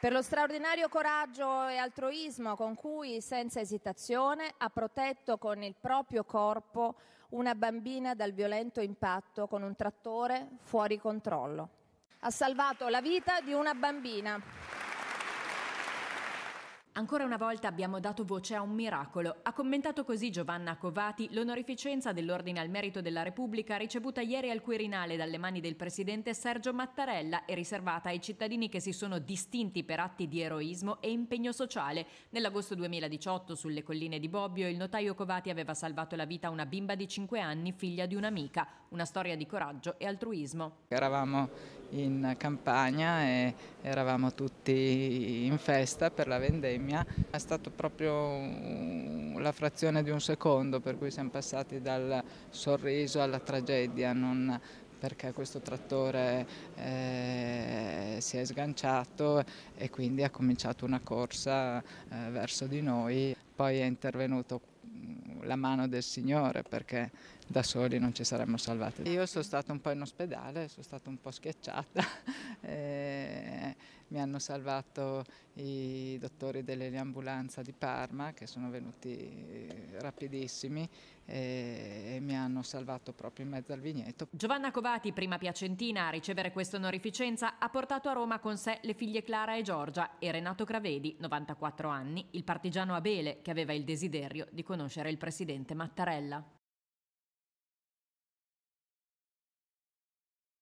per lo straordinario coraggio e altruismo con cui, senza esitazione, ha protetto con il proprio corpo una bambina dal violento impatto con un trattore fuori controllo. Ha salvato la vita di una bambina. Ancora una volta abbiamo dato voce a un miracolo. Ha commentato così Giovanna Covati l'onorificenza dell'Ordine al Merito della Repubblica ricevuta ieri al Quirinale dalle mani del presidente Sergio Mattarella e riservata ai cittadini che si sono distinti per atti di eroismo e impegno sociale. Nell'agosto 2018 sulle colline di Bobbio il notaio Covati aveva salvato la vita a una bimba di 5 anni, figlia di un'amica, una storia di coraggio e altruismo. Eravamo in campagna e eravamo tutti in festa per la vendemmia pandemia, è stato proprio la frazione di un secondo per cui siamo passati dal sorriso alla tragedia, non perché questo trattore eh, si è sganciato e quindi ha cominciato una corsa eh, verso di noi. Poi è intervenuto mm, la mano del Signore perché da soli non ci saremmo salvati. Io sono stata un po' in ospedale, sono stata un po' schiacciata. Eh, mi hanno salvato i dottori dell'ambulanza di Parma che sono venuti eh, rapidissimi e, mi hanno salvato proprio in mezzo al vigneto. Giovanna Covati, prima piacentina a ricevere questa onorificenza, ha portato a Roma con sé le figlie Clara e Giorgia e Renato Cravedi, 94 anni, il partigiano Abele che aveva il desiderio di conoscere il presidente Mattarella.